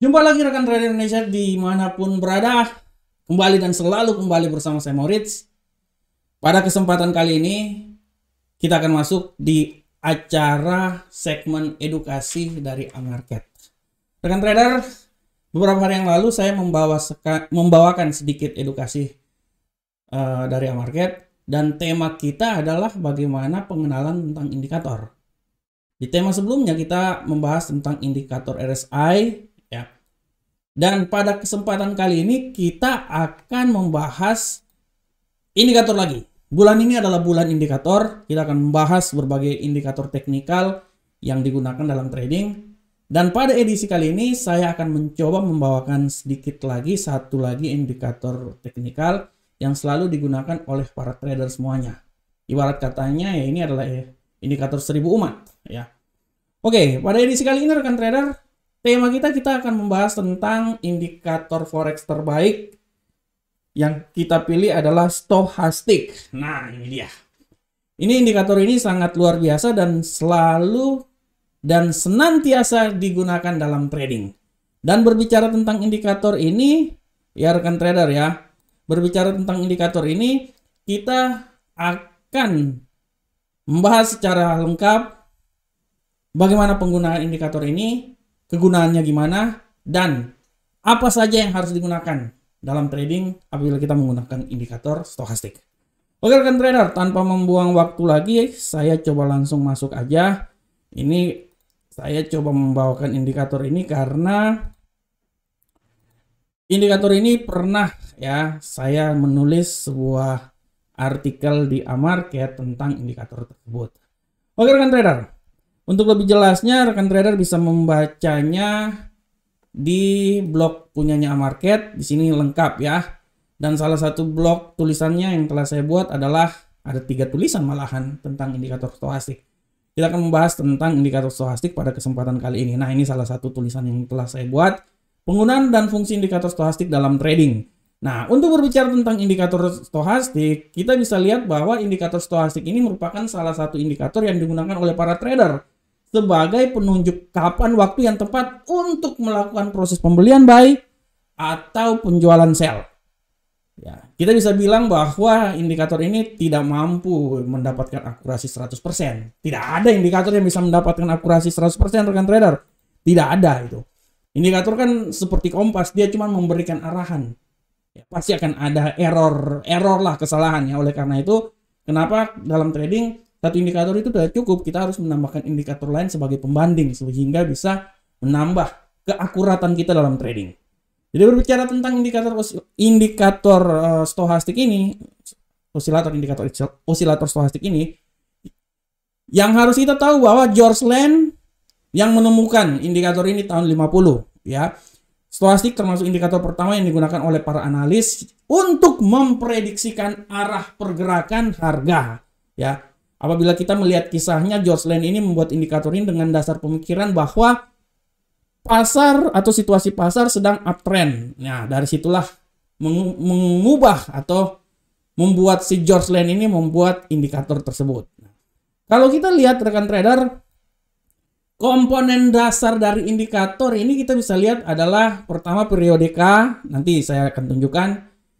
Jumpa lagi rekan trader Indonesia dimanapun berada. Kembali dan selalu kembali bersama saya Moritz. Pada kesempatan kali ini, kita akan masuk di acara segmen edukasi dari Amarket. Rekan trader, beberapa hari yang lalu saya membawa membawakan sedikit edukasi uh, dari Amarket. Dan tema kita adalah bagaimana pengenalan tentang indikator. Di tema sebelumnya kita membahas tentang indikator RSI, dan pada kesempatan kali ini kita akan membahas indikator lagi. Bulan ini adalah bulan indikator. Kita akan membahas berbagai indikator teknikal yang digunakan dalam trading. Dan pada edisi kali ini saya akan mencoba membawakan sedikit lagi satu lagi indikator teknikal yang selalu digunakan oleh para trader semuanya. Ibarat katanya ya ini adalah eh, indikator seribu umat ya. Oke, pada edisi kali ini rekan trader tema kita kita akan membahas tentang indikator forex terbaik yang kita pilih adalah stochastic. Nah, ini dia. Ini indikator ini sangat luar biasa dan selalu dan senantiasa digunakan dalam trading. Dan berbicara tentang indikator ini, ya rekan trader ya, berbicara tentang indikator ini, kita akan membahas secara lengkap bagaimana penggunaan indikator ini, kegunaannya gimana, dan apa saja yang harus digunakan dalam trading apabila kita menggunakan indikator stochastic. Oke rekan trader, tanpa membuang waktu lagi, saya coba langsung masuk aja. Ini saya coba membawakan indikator ini karena indikator ini pernah ya saya menulis sebuah artikel di Amarket tentang indikator tersebut. Oke rekan trader, untuk lebih jelasnya, rekan trader bisa membacanya di blog punyanya Amarket. Di sini lengkap ya. Dan salah satu blog tulisannya yang telah saya buat adalah ada tiga tulisan malahan tentang indikator stohastik. Kita akan membahas tentang indikator stohastik pada kesempatan kali ini. Nah, ini salah satu tulisan yang telah saya buat. Penggunaan dan fungsi indikator stohastik dalam trading. Nah, untuk berbicara tentang indikator stohastik, kita bisa lihat bahwa indikator stohastik ini merupakan salah satu indikator yang digunakan oleh para trader sebagai penunjuk kapan waktu yang tepat untuk melakukan proses pembelian buy atau penjualan sell. Ya, kita bisa bilang bahwa indikator ini tidak mampu mendapatkan akurasi 100%. Tidak ada indikator yang bisa mendapatkan akurasi 100% rekan trader. Tidak ada itu. Indikator kan seperti kompas, dia cuma memberikan arahan. Ya, pasti akan ada error, error lah kesalahannya. Oleh karena itu, kenapa dalam trading satu indikator itu sudah cukup kita harus menambahkan indikator lain sebagai pembanding sehingga bisa menambah keakuratan kita dalam trading jadi berbicara tentang indikator indikator uh, stochastic ini osilator indikator osilator stochastic ini yang harus kita tahu bahwa George Land yang menemukan indikator ini tahun 50 ya. Stochastic termasuk indikator pertama yang digunakan oleh para analis untuk memprediksikan arah pergerakan harga ya. Apabila kita melihat kisahnya, George Lane ini membuat indikator ini dengan dasar pemikiran bahwa pasar atau situasi pasar sedang uptrend. Nah, dari situlah mengubah atau membuat si George Lane ini membuat indikator tersebut. Kalau kita lihat rekan trader, komponen dasar dari indikator ini kita bisa lihat adalah pertama periodika, nanti saya akan tunjukkan.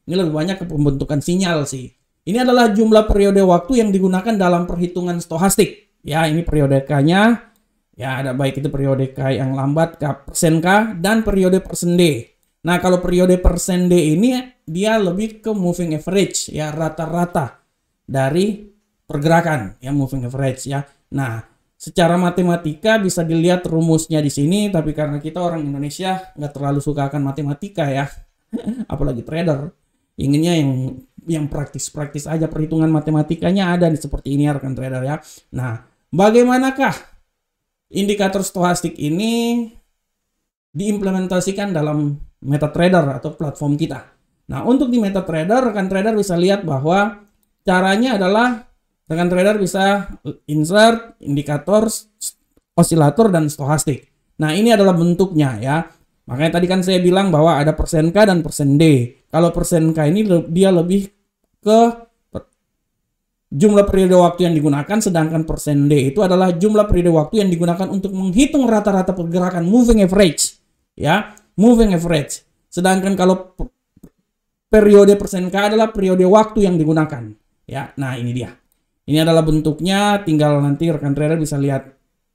Ini lebih banyak ke pembentukan sinyal sih ini adalah jumlah periode waktu yang digunakan dalam perhitungan stohastik. Ya, ini periode K-nya. Ya, ada baik itu periode K yang lambat, K persen K, dan periode persen D. Nah, kalau periode persen D ini, dia lebih ke moving average, ya rata-rata dari pergerakan, ya moving average ya. Nah, secara matematika bisa dilihat rumusnya di sini, tapi karena kita orang Indonesia nggak terlalu suka akan matematika ya, apalagi trader, inginnya yang yang praktis-praktis aja perhitungan matematikanya ada nih seperti ini ya rekan trader ya. Nah, bagaimanakah indikator stokastik ini diimplementasikan dalam MetaTrader atau platform kita? Nah, untuk di MetaTrader rekan trader bisa lihat bahwa caranya adalah rekan trader bisa insert indikator osilator dan stokastik. Nah, ini adalah bentuknya ya. Makanya tadi kan saya bilang bahwa ada persen K dan persen D. Kalau persen K ini dia lebih ke jumlah periode waktu yang digunakan, sedangkan persen D itu adalah jumlah periode waktu yang digunakan untuk menghitung rata-rata pergerakan moving average. Ya, moving average. Sedangkan kalau periode persen K adalah periode waktu yang digunakan. Ya, nah ini dia. Ini adalah bentuknya, tinggal nanti rekan trader bisa lihat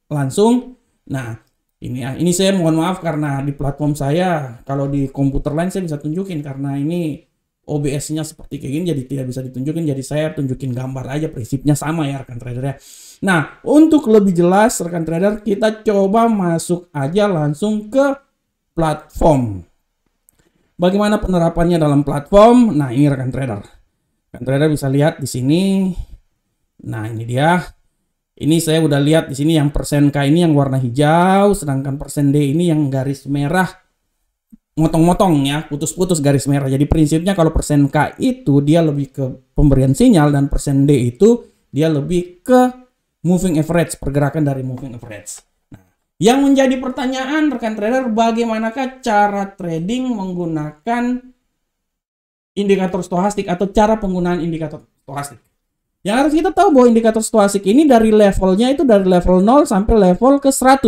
langsung. Nah, ini ya ini saya mohon maaf karena di platform saya kalau di komputer lain saya bisa tunjukin karena ini OBS-nya seperti kayak gini jadi tidak bisa ditunjukin jadi saya tunjukin gambar aja prinsipnya sama ya rekan trader ya nah untuk lebih jelas rekan trader kita coba masuk aja langsung ke platform bagaimana penerapannya dalam platform nah ini rekan trader rekan trader bisa lihat di sini nah ini dia ini saya udah lihat di sini yang persen K ini yang warna hijau, sedangkan persen D ini yang garis merah motong-motong ya, putus-putus garis merah. Jadi prinsipnya kalau persen K itu dia lebih ke pemberian sinyal dan persen D itu dia lebih ke moving average, pergerakan dari moving average. Nah, yang menjadi pertanyaan rekan trader bagaimanakah cara trading menggunakan indikator stochastic atau cara penggunaan indikator stochastic? Yang harus kita tahu bahwa indikator stoastik ini dari levelnya itu dari level 0 sampai level ke 100.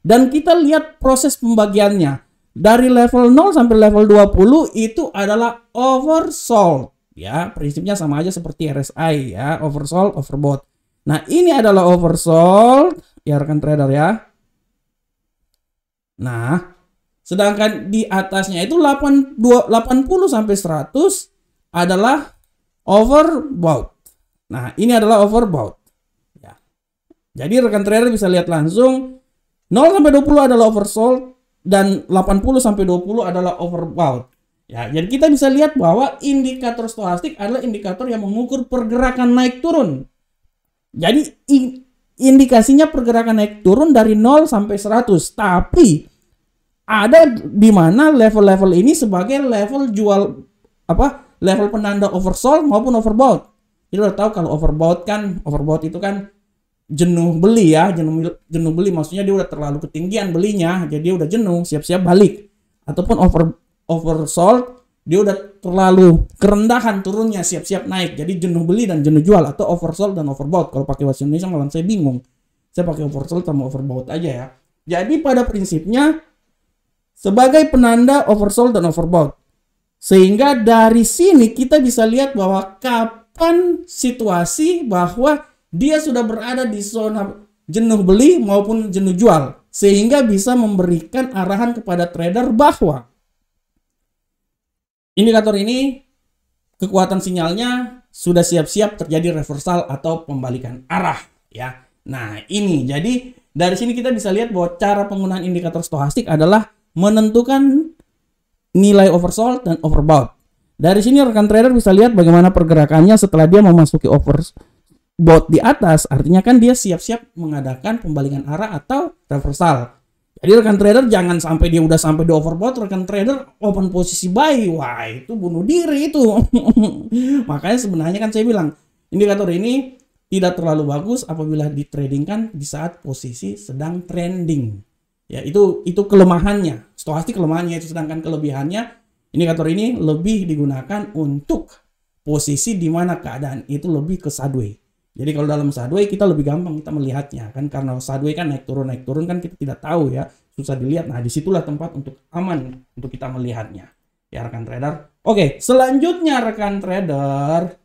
Dan kita lihat proses pembagiannya. Dari level 0 sampai level 20 itu adalah oversold. Ya, prinsipnya sama aja seperti RSI ya, oversold, overbought. Nah, ini adalah oversold, ya rekan trader ya. Nah, sedangkan di atasnya itu 80 sampai 100 adalah overbought. Nah, ini adalah overbought. Ya. Jadi rekan trader bisa lihat langsung 0 sampai 20 adalah oversold dan 80 sampai 20 adalah overbought. Ya, jadi kita bisa lihat bahwa indikator stokastik adalah indikator yang mengukur pergerakan naik turun. Jadi indikasinya pergerakan naik turun dari 0 sampai 100, tapi ada di mana level-level ini sebagai level jual apa? level penanda oversold maupun overbought. Jadi lo tahu kalau overbought kan, overbought itu kan jenuh beli ya, jenuh jenuh beli maksudnya dia udah terlalu ketinggian belinya, jadi dia udah jenuh, siap-siap balik. Ataupun over oversold, dia udah terlalu kerendahan turunnya, siap-siap naik. Jadi jenuh beli dan jenuh jual atau oversold dan overbought. Kalau pakai bahasa Indonesia malah saya bingung. Saya pakai oversold sama overbought aja ya. Jadi pada prinsipnya sebagai penanda oversold dan overbought. Sehingga dari sini kita bisa lihat bahwa kapan menciptakan situasi bahwa dia sudah berada di zona jenuh beli maupun jenuh jual sehingga bisa memberikan arahan kepada trader bahwa indikator ini kekuatan sinyalnya sudah siap-siap terjadi reversal atau pembalikan arah ya. Nah, ini jadi dari sini kita bisa lihat bahwa cara penggunaan indikator stochastic adalah menentukan nilai oversold dan overbought. Dari sini rekan trader bisa lihat bagaimana pergerakannya setelah dia memasuki bot di atas, artinya kan dia siap-siap mengadakan pembalikan arah atau reversal. Jadi rekan trader jangan sampai dia udah sampai di overbought, rekan trader open posisi buy. Wah, itu bunuh diri itu. Makanya sebenarnya kan saya bilang, indikator ini tidak terlalu bagus apabila ditradingkan di saat posisi sedang trending. Ya, itu itu kelemahannya. Stochastic kelemahannya itu sedangkan kelebihannya Indikator ini lebih digunakan untuk posisi di mana keadaan itu lebih ke sideways. Jadi kalau dalam sideways kita lebih gampang kita melihatnya kan karena sideways kan naik turun naik turun kan kita tidak tahu ya susah dilihat. Nah disitulah tempat untuk aman untuk kita melihatnya ya rekan trader. Oke selanjutnya rekan trader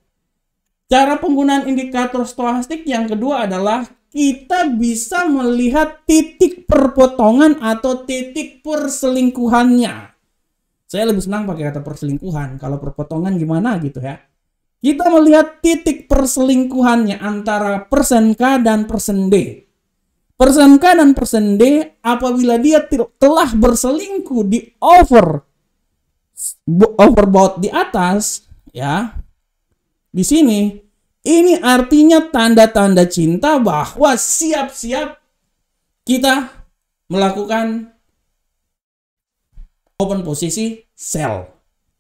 cara penggunaan indikator stochastic yang kedua adalah kita bisa melihat titik perpotongan atau titik perselingkuhannya. Saya lebih senang pakai kata perselingkuhan. Kalau perpotongan gimana gitu ya. Kita melihat titik perselingkuhannya antara persen K dan persen D. Persen K dan persen D apabila dia telah berselingkuh di over overbought di atas ya. Di sini ini artinya tanda-tanda cinta bahwa siap-siap kita melakukan Open posisi sell.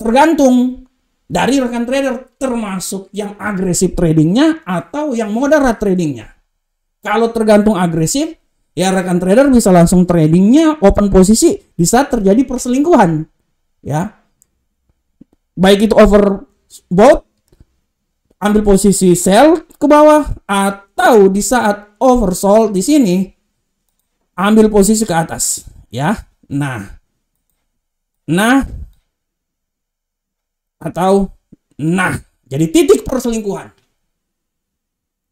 Tergantung dari rekan trader termasuk yang agresif tradingnya atau yang moderat tradingnya. Kalau tergantung agresif, ya rekan trader bisa langsung tradingnya open posisi di saat terjadi perselingkuhan. Ya, baik itu overbought, ambil posisi sell ke bawah, atau di saat oversold di sini, ambil posisi ke atas. Ya, nah nah atau nah. Jadi titik perselingkuhan.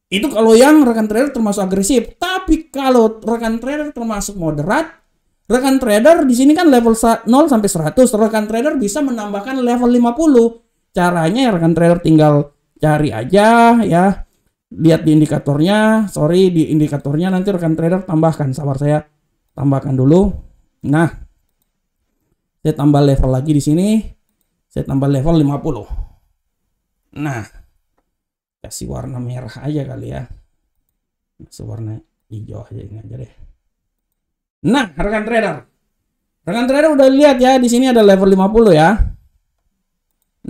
Itu kalau yang rekan trader termasuk agresif. Tapi kalau rekan trader termasuk moderat, rekan trader di sini kan level 0 sampai 100. Rekan trader bisa menambahkan level 50. Caranya ya rekan trader tinggal cari aja ya. Lihat di indikatornya. Sorry di indikatornya nanti rekan trader tambahkan. Sabar saya tambahkan dulu. Nah, saya tambah level lagi di sini. Saya tambah level 50. Nah, kasih warna merah aja kali ya. Sewarna warna hijau aja ini aja deh. Nah, rekan trader. Rekan trader udah lihat ya, di sini ada level 50 ya.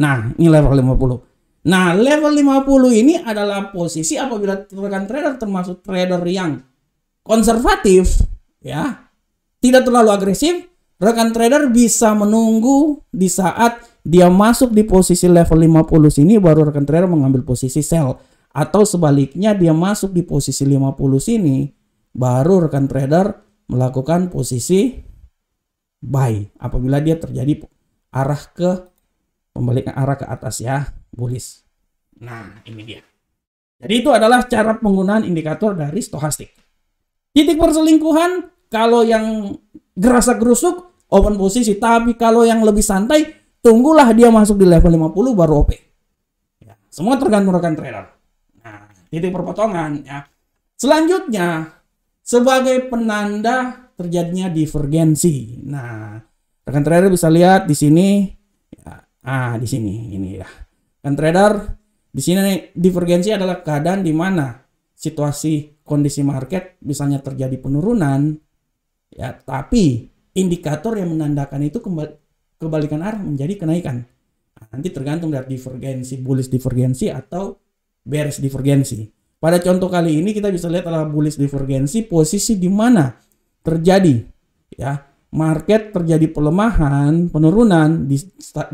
Nah, ini level 50. Nah, level 50 ini adalah posisi apabila rekan trader termasuk trader yang konservatif ya, tidak terlalu agresif, rekan trader bisa menunggu di saat dia masuk di posisi level 50 sini baru rekan trader mengambil posisi sell atau sebaliknya dia masuk di posisi 50 sini baru rekan trader melakukan posisi buy apabila dia terjadi arah ke pembalikan arah ke atas ya bullish. Nah, ini dia. Jadi itu adalah cara penggunaan indikator dari stochastic. Titik perselingkuhan kalau yang gerasa gerusuk open posisi tapi kalau yang lebih santai tunggulah dia masuk di level 50 baru OP ya, semua tergantung rekan trader nah titik perpotongan ya selanjutnya sebagai penanda terjadinya divergensi nah rekan trader bisa lihat di sini ya, ah di sini ini ya rekan trader di sini divergensi adalah keadaan di mana situasi kondisi market misalnya terjadi penurunan Ya, tapi indikator yang menandakan itu kebalikan arah menjadi kenaikan. Nah, nanti tergantung dari divergensi, bullish divergensi atau bearish divergensi. Pada contoh kali ini kita bisa lihat adalah bullish divergensi posisi di mana terjadi ya market terjadi pelemahan, penurunan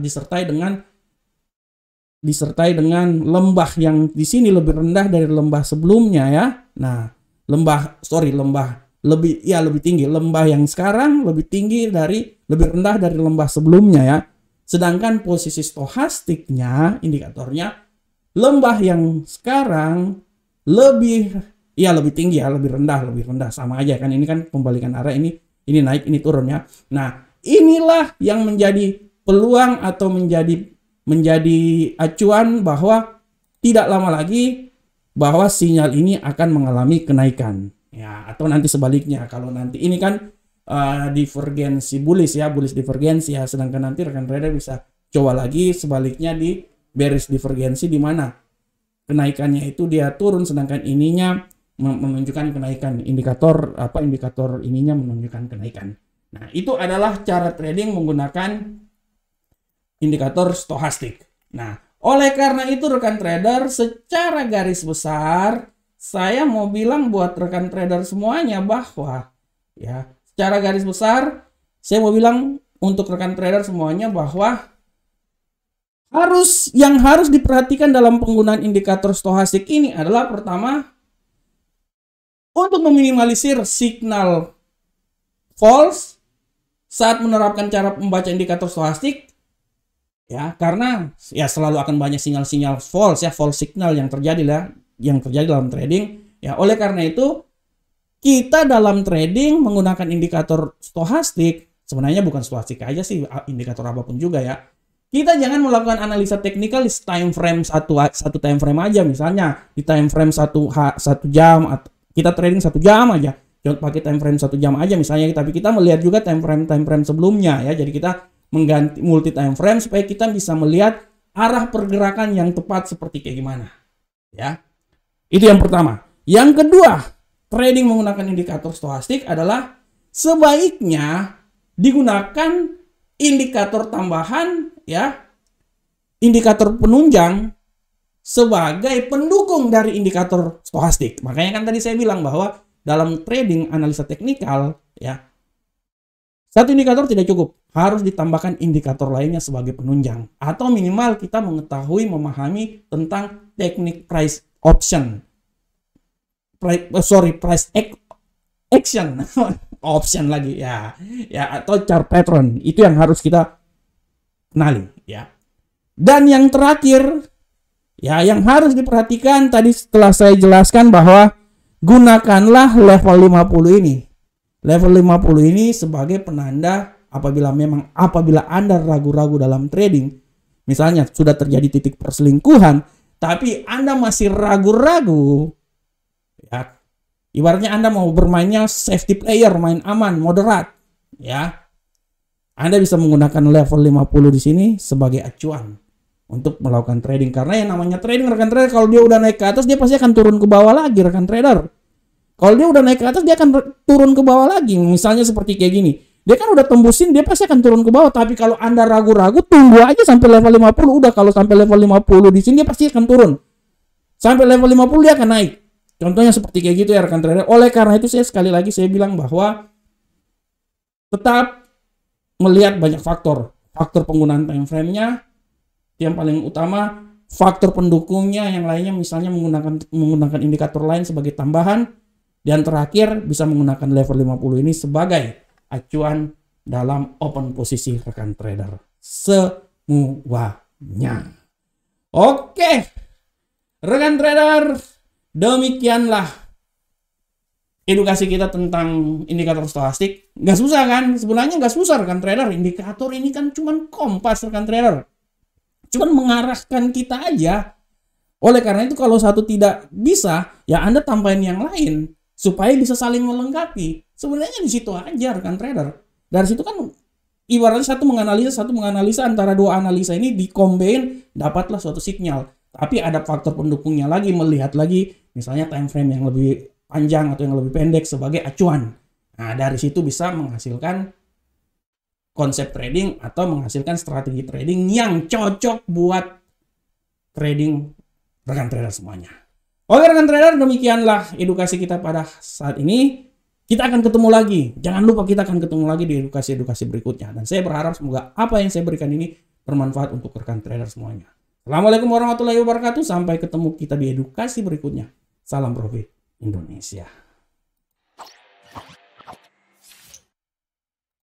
disertai dengan disertai dengan lembah yang di sini lebih rendah dari lembah sebelumnya ya. Nah, lembah sorry lembah lebih ya lebih tinggi lembah yang sekarang lebih tinggi dari lebih rendah dari lembah sebelumnya ya sedangkan posisi stohastiknya indikatornya lembah yang sekarang lebih ya lebih tinggi ya lebih rendah lebih rendah sama aja kan ini kan pembalikan arah ini ini naik ini turun ya nah inilah yang menjadi peluang atau menjadi menjadi acuan bahwa tidak lama lagi bahwa sinyal ini akan mengalami kenaikan ya atau nanti sebaliknya kalau nanti ini kan uh, divergensi bullish ya bullish divergensi ya sedangkan nanti rekan trader bisa coba lagi sebaliknya di bearish divergensi di mana kenaikannya itu dia turun sedangkan ininya menunjukkan kenaikan indikator apa indikator ininya menunjukkan kenaikan nah itu adalah cara trading menggunakan indikator stochastic nah oleh karena itu rekan trader secara garis besar saya mau bilang buat rekan trader semuanya bahwa ya secara garis besar saya mau bilang untuk rekan trader semuanya bahwa harus yang harus diperhatikan dalam penggunaan indikator stochastic ini adalah pertama untuk meminimalisir signal false saat menerapkan cara membaca indikator stochastic ya karena ya selalu akan banyak sinyal-sinyal false ya false signal yang terjadi lah yang terjadi dalam trading. Ya, oleh karena itu kita dalam trading menggunakan indikator stochastic sebenarnya bukan stochastic aja sih indikator apapun juga ya. Kita jangan melakukan analisa teknikal di time frame satu satu time frame aja misalnya di time frame satu satu jam atau kita trading satu jam aja Jangan pakai time frame satu jam aja misalnya tapi kita melihat juga time frame time frame sebelumnya ya jadi kita mengganti multi time frame supaya kita bisa melihat arah pergerakan yang tepat seperti kayak gimana ya itu yang pertama. Yang kedua, trading menggunakan indikator stokastik adalah sebaiknya digunakan indikator tambahan ya, indikator penunjang sebagai pendukung dari indikator stokastik. Makanya kan tadi saya bilang bahwa dalam trading analisa teknikal ya satu indikator tidak cukup, harus ditambahkan indikator lainnya sebagai penunjang atau minimal kita mengetahui memahami tentang teknik price option price, eh, sorry price action option lagi ya ya atau chart pattern itu yang harus kita kenali ya dan yang terakhir ya yang harus diperhatikan tadi setelah saya jelaskan bahwa gunakanlah level 50 ini level 50 ini sebagai penanda apabila memang apabila Anda ragu-ragu dalam trading misalnya sudah terjadi titik perselingkuhan tapi Anda masih ragu-ragu, ya, ibaratnya Anda mau bermainnya safety player, main aman, moderat, ya. Anda bisa menggunakan level 50 di sini sebagai acuan untuk melakukan trading karena yang namanya trading rekan trader kalau dia udah naik ke atas dia pasti akan turun ke bawah lagi rekan trader. Kalau dia udah naik ke atas dia akan turun ke bawah lagi. Misalnya seperti kayak gini dia kan udah tembusin dia pasti akan turun ke bawah tapi kalau anda ragu-ragu tunggu aja sampai level 50 udah kalau sampai level 50 di sini dia pasti akan turun sampai level 50 dia akan naik contohnya seperti kayak gitu ya rekan trader oleh karena itu saya sekali lagi saya bilang bahwa tetap melihat banyak faktor faktor penggunaan time frame-nya yang paling utama faktor pendukungnya yang lainnya misalnya menggunakan menggunakan indikator lain sebagai tambahan dan terakhir bisa menggunakan level 50 ini sebagai acuan dalam open posisi rekan trader. Semuanya. Oke. Rekan trader, demikianlah edukasi kita tentang indikator stokastik. Gak susah kan? Sebenarnya gak susah rekan trader. Indikator ini kan cuma kompas rekan trader. cuma mengarahkan kita aja. Oleh karena itu kalau satu tidak bisa, ya Anda tambahin yang lain supaya bisa saling melengkapi. Sebenarnya di situ aja rekan trader. Dari situ kan ibaratnya satu menganalisa, satu menganalisa antara dua analisa ini dikombin dapatlah suatu signal. Tapi ada faktor pendukungnya lagi melihat lagi misalnya time frame yang lebih panjang atau yang lebih pendek sebagai acuan. Nah, dari situ bisa menghasilkan konsep trading atau menghasilkan strategi trading yang cocok buat trading rekan trader semuanya. Oke rekan trader, demikianlah edukasi kita pada saat ini. Kita akan ketemu lagi. Jangan lupa kita akan ketemu lagi di edukasi-edukasi berikutnya. Dan saya berharap semoga apa yang saya berikan ini bermanfaat untuk rekan trader semuanya. Assalamualaikum warahmatullahi wabarakatuh. Sampai ketemu kita di edukasi berikutnya. Salam profit Indonesia.